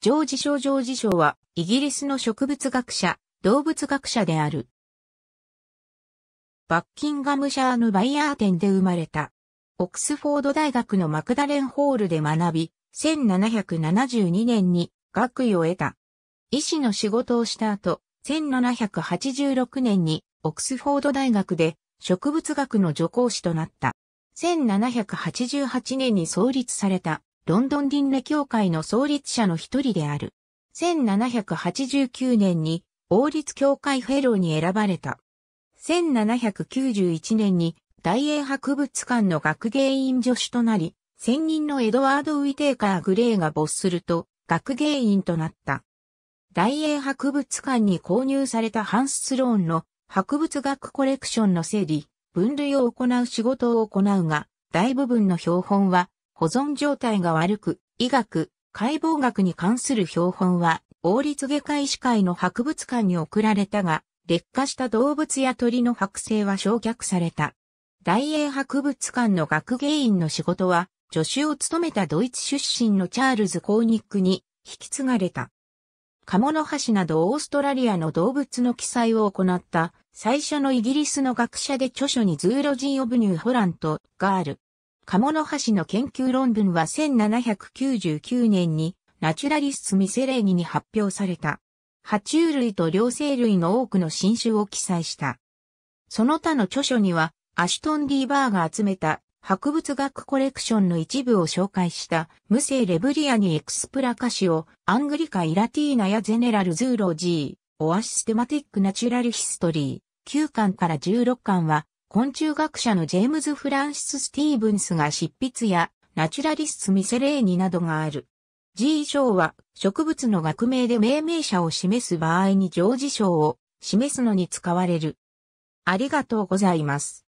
ジョージ・ショー・ジョージ・ショーは、イギリスの植物学者、動物学者である。バッキンガムシャーヌ・バイヤー店で生まれた。オックスフォード大学のマクダレンホールで学び、1772年に学位を得た。医師の仕事をした後、1786年にオックスフォード大学で植物学の助講師となった。1788年に創立されたロンドン輪廻協会の創立者の一人である。1789年に王立協会フェローに選ばれた。1791年に大英博物館の学芸員助手となり、専任のエドワード・ウィテーカー・グレーが没すると学芸員となった。大英博物館に購入されたハンス・スローンの博物学コレクションの整理、分類を行う仕事を行うが、大部分の標本は保存状態が悪く、医学、解剖学に関する標本は、王立外科医師会の博物館に送られたが、劣化した動物や鳥の剥製は焼却された。大英博物館の学芸員の仕事は、助手を務めたドイツ出身のチャールズ・コーニックに引き継がれた。カモノハシなどオーストラリアの動物の記載を行った最初のイギリスの学者で著書にズーロジー・オブ・ニューホラントがある。カモノハシの研究論文は1799年にナチュラリスミセレーニに発表された。爬虫類と両生類の多くの新種を記載した。その他の著書には、アシュトン・ディーバーが集めた博物学コレクションの一部を紹介した無性レブリアニエクスプラカシオ、アングリカ・イラティーナやゼネラル・ズーロジー、オアシステマティック・ナチュラル・ヒストリー、9巻から16巻は昆虫学者のジェームズ・フランシス・スティーブンスが執筆やナチュラリスツ・ミセレーニなどがある。G 賞は植物の学名で命名者を示す場合に常時賞を示すのに使われる。ありがとうございます。